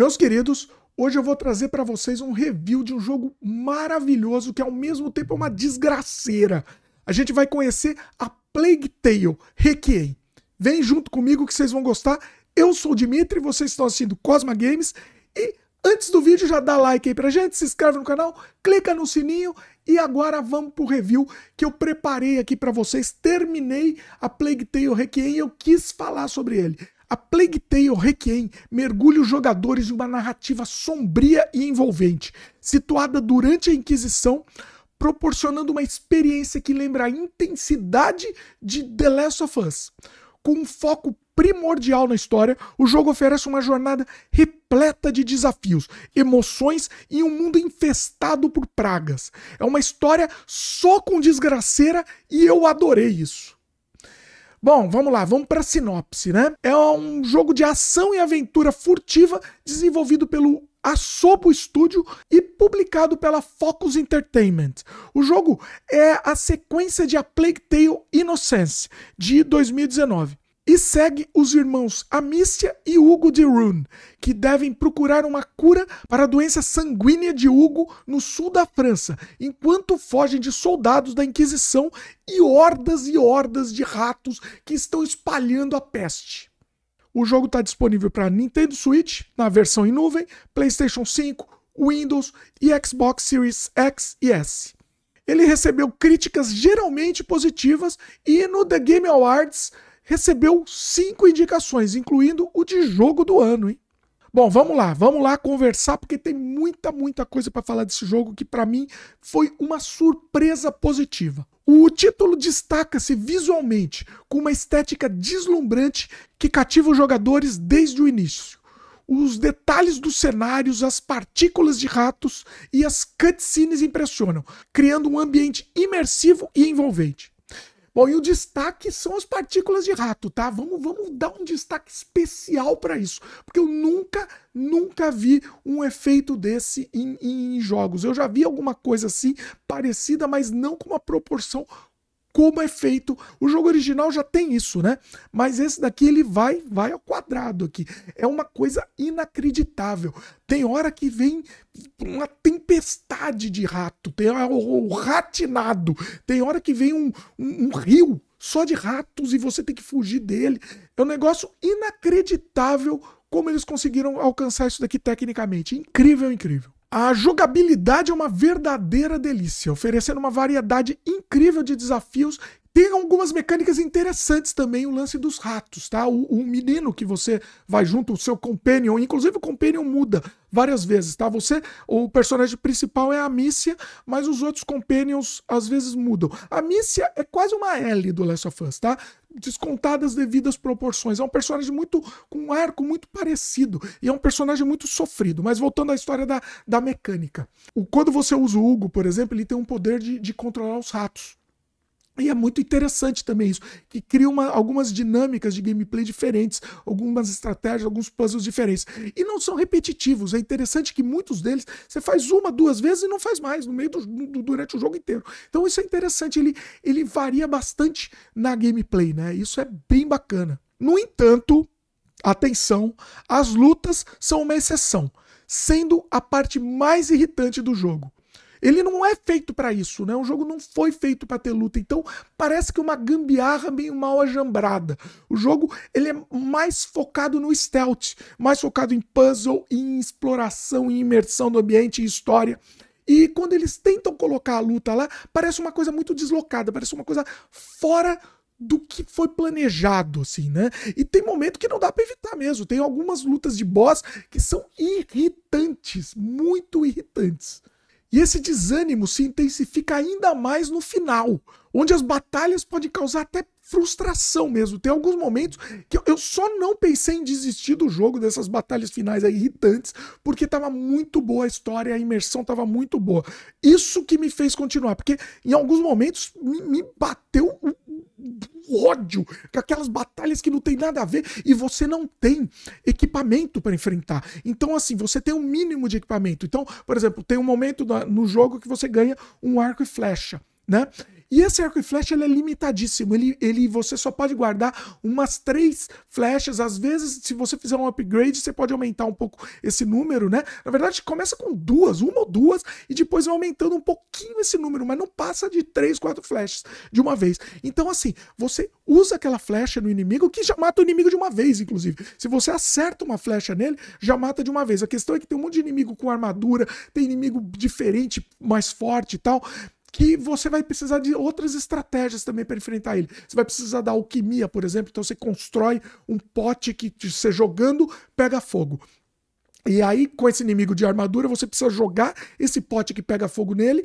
Meus queridos, hoje eu vou trazer para vocês um review de um jogo maravilhoso que ao mesmo tempo é uma desgraceira. A gente vai conhecer a Plague Tale Requiem. Vem junto comigo que vocês vão gostar. Eu sou o Dimitri, vocês estão assistindo Cosma Games e antes do vídeo já dá like aí pra gente, se inscreve no canal, clica no sininho e agora vamos pro review que eu preparei aqui para vocês. Terminei a Plague Tale Requiem e eu quis falar sobre ele. A Plague Tale Requiem mergulha os jogadores em uma narrativa sombria e envolvente, situada durante a Inquisição, proporcionando uma experiência que lembra a intensidade de The Last of Us. Com um foco primordial na história, o jogo oferece uma jornada repleta de desafios, emoções e um mundo infestado por pragas. É uma história só com desgraceira e eu adorei isso. Bom, vamos lá, vamos para a sinopse, né? É um jogo de ação e aventura furtiva desenvolvido pelo Assobo Studio e publicado pela Focus Entertainment. O jogo é a sequência de A Plague Tale Innocence de 2019. E segue os irmãos Amicia e Hugo de Rune, que devem procurar uma cura para a doença sanguínea de Hugo no sul da França, enquanto fogem de soldados da Inquisição e hordas e hordas de ratos que estão espalhando a peste. O jogo está disponível para Nintendo Switch, na versão em nuvem, PlayStation 5, Windows e Xbox Series X e S. Ele recebeu críticas geralmente positivas e no The Game Awards recebeu cinco indicações, incluindo o de jogo do ano, hein? Bom, vamos lá, vamos lá conversar porque tem muita, muita coisa para falar desse jogo que para mim foi uma surpresa positiva. O título destaca-se visualmente com uma estética deslumbrante que cativa os jogadores desde o início. Os detalhes dos cenários, as partículas de ratos e as cutscenes impressionam, criando um ambiente imersivo e envolvente. Bom, e o destaque são as partículas de rato, tá? Vamos, vamos dar um destaque especial para isso, porque eu nunca, nunca vi um efeito desse em, em, jogos. Eu já vi alguma coisa assim, parecida, mas não com uma proporção como é feito. O jogo original já tem isso, né? Mas esse daqui ele vai, vai ao quadrado aqui. É uma coisa inacreditável. Tem hora que vem uma tem tempestade de rato, tem o, o ratinado, tem hora que vem um, um, um rio só de ratos e você tem que fugir dele. É um negócio inacreditável como eles conseguiram alcançar isso daqui tecnicamente. Incrível, incrível. A jogabilidade é uma verdadeira delícia, oferecendo uma variedade incrível de desafios tem algumas mecânicas interessantes também, o lance dos ratos, tá? O, o menino que você vai junto, o seu companion, inclusive o companion muda várias vezes, tá? Você, o personagem principal é a Mícia, mas os outros companions às vezes mudam. A Mícia é quase uma L do Last of Us, tá? Descontadas devidas proporções. É um personagem muito. com um arco muito parecido. E é um personagem muito sofrido. Mas voltando à história da, da mecânica. O, quando você usa o Hugo, por exemplo, ele tem um poder de, de controlar os ratos. E é muito interessante também isso, que cria uma, algumas dinâmicas de gameplay diferentes, algumas estratégias, alguns puzzles diferentes. E não são repetitivos. É interessante que muitos deles você faz uma, duas vezes e não faz mais no meio do, do, durante o jogo inteiro. Então isso é interessante, ele, ele varia bastante na gameplay, né? Isso é bem bacana. No entanto, atenção, as lutas são uma exceção, sendo a parte mais irritante do jogo. Ele não é feito para isso, né? O jogo não foi feito para ter luta. Então, parece que uma gambiarra meio mal ajambrada. O jogo, ele é mais focado no stealth, mais focado em puzzle, em exploração, em imersão do ambiente, em história. E quando eles tentam colocar a luta lá, parece uma coisa muito deslocada, parece uma coisa fora do que foi planejado, assim, né? E tem momento que não dá para evitar mesmo. Tem algumas lutas de boss que são irritantes, muito irritantes. E esse desânimo se intensifica ainda mais no final, onde as batalhas podem causar até frustração mesmo. Tem alguns momentos que eu, só não pensei em desistir do jogo dessas batalhas finais aí, irritantes, porque tava muito boa a história, a imersão tava muito boa. Isso que me fez continuar, porque em alguns momentos me, me bateu o ódio, com aquelas batalhas que não tem nada a ver e você não tem equipamento para enfrentar. Então, assim, você tem um mínimo de equipamento. Então, por exemplo, tem um momento no jogo que você ganha um arco e flecha, né? E esse arco e flecha ele é limitadíssimo. Ele, ele, você só pode guardar umas três flechas. Às vezes, se você fizer um upgrade, você pode aumentar um pouco esse número, né? Na verdade, começa com duas, uma ou duas, e depois vai aumentando um pouquinho esse número, mas não passa de três, quatro flechas de uma vez. Então, assim, você usa aquela flecha no inimigo que já mata o inimigo de uma vez, inclusive. Se você acerta uma flecha nele, já mata de uma vez. A questão é que tem um monte de inimigo com armadura, tem inimigo diferente, mais forte e tal que você vai precisar de outras estratégias também para enfrentar ele. Você vai precisar da alquimia, por exemplo, então você constrói um pote que você jogando pega fogo. E aí, com esse inimigo de armadura, você precisa jogar esse pote que pega fogo nele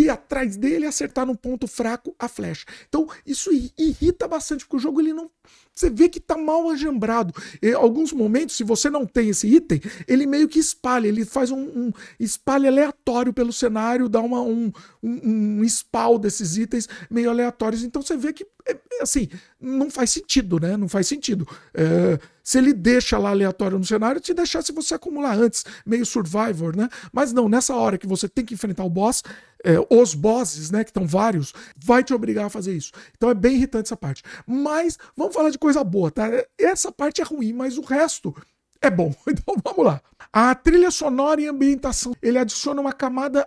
ir atrás dele e acertar num ponto fraco a flecha. Então, isso irrita bastante, porque o jogo ele não. Você vê que tá mal ajambrado. Em alguns momentos, se você não tem esse item, ele meio que espalha, ele faz um, um espalha aleatório pelo cenário, dá uma, um, um, um spawn desses itens meio aleatórios. Então você vê que é, é assim, não faz sentido, né? Não faz sentido. É, se ele deixa lá aleatório no cenário, te deixar se você acumular antes, meio Survivor, né? Mas não, nessa hora que você tem que enfrentar o boss, é, os bosses, né? Que estão vários, vai te obrigar a fazer isso. Então é bem irritante essa parte. Mas vamos falar de coisa boa, tá? Essa parte é ruim, mas o resto é bom. Então vamos lá. A trilha sonora e ambientação, ele adiciona uma camada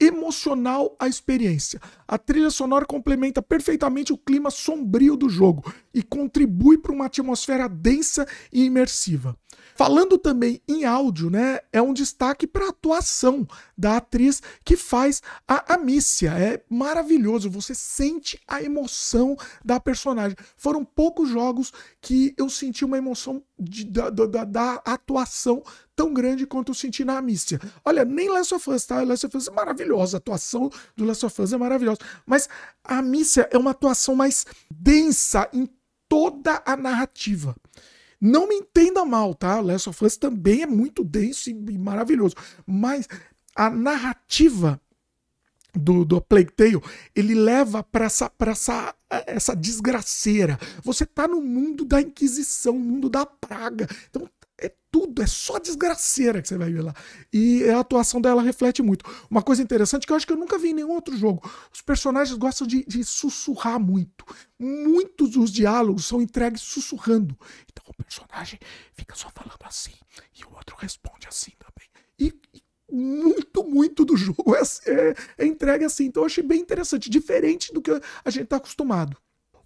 emocional a experiência. A trilha sonora complementa perfeitamente o clima sombrio do jogo e contribui para uma atmosfera densa e imersiva. Falando também em áudio, né, é um destaque para a atuação da atriz que faz a Amícia. É maravilhoso, você sente a emoção da personagem. Foram poucos jogos que eu senti uma emoção de, da, da, da atuação tão grande quanto eu senti na Amícia. Olha, nem Last of Us, tá? Last of Us é maravilhosa, a atuação do Last of Us é maravilhosa. Mas a Amícia é uma atuação mais densa em toda a narrativa. Não me entenda mal, tá? Last of Us também é muito denso e maravilhoso, mas a narrativa do, do Plague Tale, ele leva para essa, pra essa, essa desgraceira. Você tá no mundo da Inquisição, mundo da praga. Então é tudo, é só desgraceira que você vai ver lá. E a atuação dela reflete muito. Uma coisa interessante que eu acho que eu nunca vi em nenhum outro jogo: os personagens gostam de, de sussurrar muito. Muitos dos diálogos são entregues sussurrando. Então personagem fica só falando assim e o outro responde assim também. E, e muito, muito do jogo é, é, é entregue assim. Então eu achei bem interessante, diferente do que a gente está acostumado.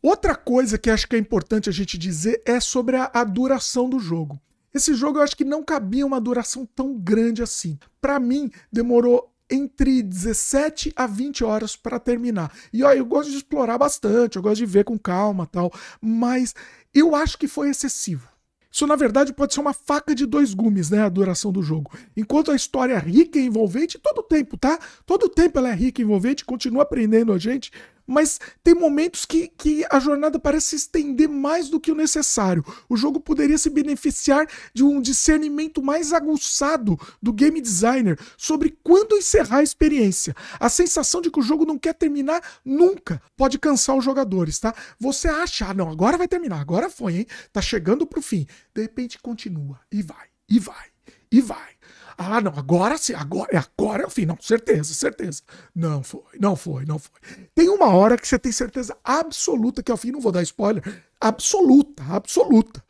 Outra coisa que acho que é importante a gente dizer é sobre a, a duração do jogo. Esse jogo eu acho que não cabia uma duração tão grande assim. Para mim, demorou entre 17 a 20 horas para terminar. E ó, eu gosto de explorar bastante, eu gosto de ver com calma, tal, mas eu acho que foi excessivo. Isso, na verdade, pode ser uma faca de dois gumes, né? A duração do jogo. Enquanto a história é rica e envolvente, todo tempo, tá? Todo tempo ela é rica e envolvente, continua aprendendo a gente, mas tem momentos que, que a jornada parece se estender mais do que o necessário. O jogo poderia se beneficiar de um discernimento mais aguçado do game designer sobre quando encerrar a experiência. A sensação de que o jogo não quer terminar nunca pode cansar os jogadores, tá? Você acha, ah, não, agora vai terminar, agora foi, hein? Tá chegando pro fim. De repente continua e vai, e vai, e vai ah, não, agora sim, agora, é agora é o fim. Não, certeza, certeza. Não foi, não foi, não foi. Tem uma hora que você tem certeza absoluta que é o fim, não vou dar spoiler. Absoluta, absoluta.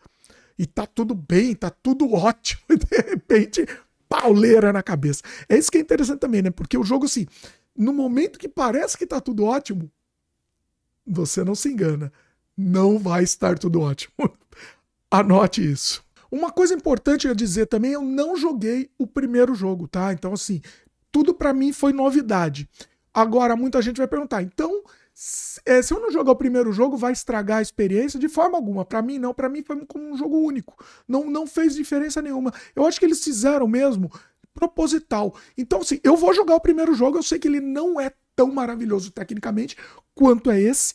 E tá tudo bem, tá tudo ótimo. E de repente, pauleira na cabeça. É isso que é interessante também, né? Porque o jogo, assim, no momento que parece que tá tudo ótimo, você não se engana. Não vai estar tudo ótimo. Anote isso. Uma coisa importante a dizer também, eu não joguei o primeiro jogo, tá? Então, assim, tudo para mim foi novidade. Agora, muita gente vai perguntar, então, é, se eu não jogar o primeiro jogo, vai estragar a experiência? De forma alguma. Para mim, não. Para mim, foi como um jogo único. Não, não fez diferença nenhuma. Eu acho que eles fizeram mesmo proposital. Então, assim, eu vou jogar o primeiro jogo, eu sei que ele não é tão maravilhoso tecnicamente quanto é esse,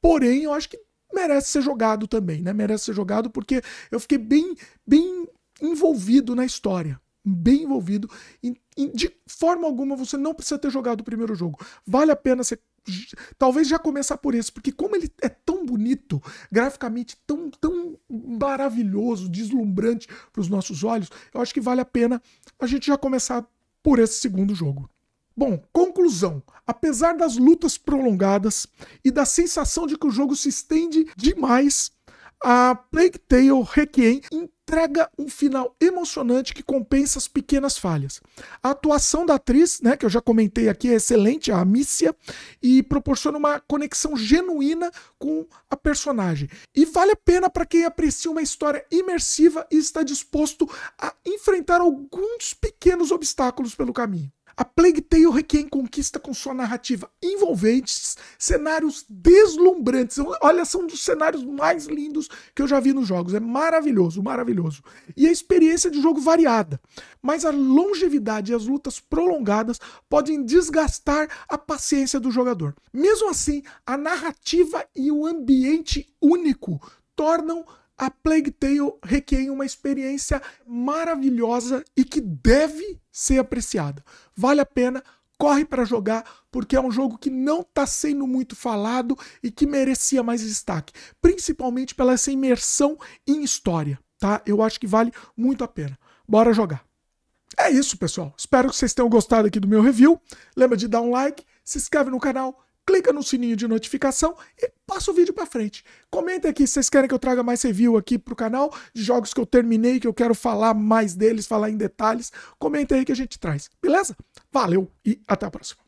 porém, eu acho que merece ser jogado também, né? Merece ser jogado porque eu fiquei bem, bem envolvido na história. Bem envolvido. E, e de forma alguma você não precisa ter jogado o primeiro jogo. Vale a pena você talvez já começar por esse, porque como ele é tão bonito, graficamente tão, tão maravilhoso, deslumbrante para os nossos olhos, eu acho que vale a pena a gente já começar por esse segundo jogo. Bom, conclusão. Apesar das lutas prolongadas e da sensação de que o jogo se estende demais, a Plague Tale Requiem entrega um final emocionante que compensa as pequenas falhas. A atuação da atriz, né, que eu já comentei aqui, é excelente, a Amicia, e proporciona uma conexão genuína com a personagem. E vale a pena para quem aprecia uma história imersiva e está disposto a enfrentar alguns pequenos obstáculos pelo caminho. A Plague Tale requer conquista com sua narrativa envolvente, cenários deslumbrantes. Olha, são um dos cenários mais lindos que eu já vi nos jogos. É maravilhoso, maravilhoso. E a experiência de jogo variada. Mas a longevidade e as lutas prolongadas podem desgastar a paciência do jogador. Mesmo assim, a narrativa e o ambiente único tornam a Plague Tale requer uma experiência maravilhosa e que deve ser apreciada. Vale a pena, corre para jogar, porque é um jogo que não está sendo muito falado e que merecia mais destaque, principalmente pela essa imersão em história, tá? Eu acho que vale muito a pena. Bora jogar. É isso, pessoal. Espero que vocês tenham gostado aqui do meu review. Lembra de dar um like, se inscreve no canal, clica no sininho de notificação e passa o vídeo para frente. Comenta aqui se vocês querem que eu traga mais review aqui pro canal, de jogos que eu terminei, que eu quero falar mais deles, falar em detalhes. Comenta aí que a gente traz, beleza? Valeu e até a próxima.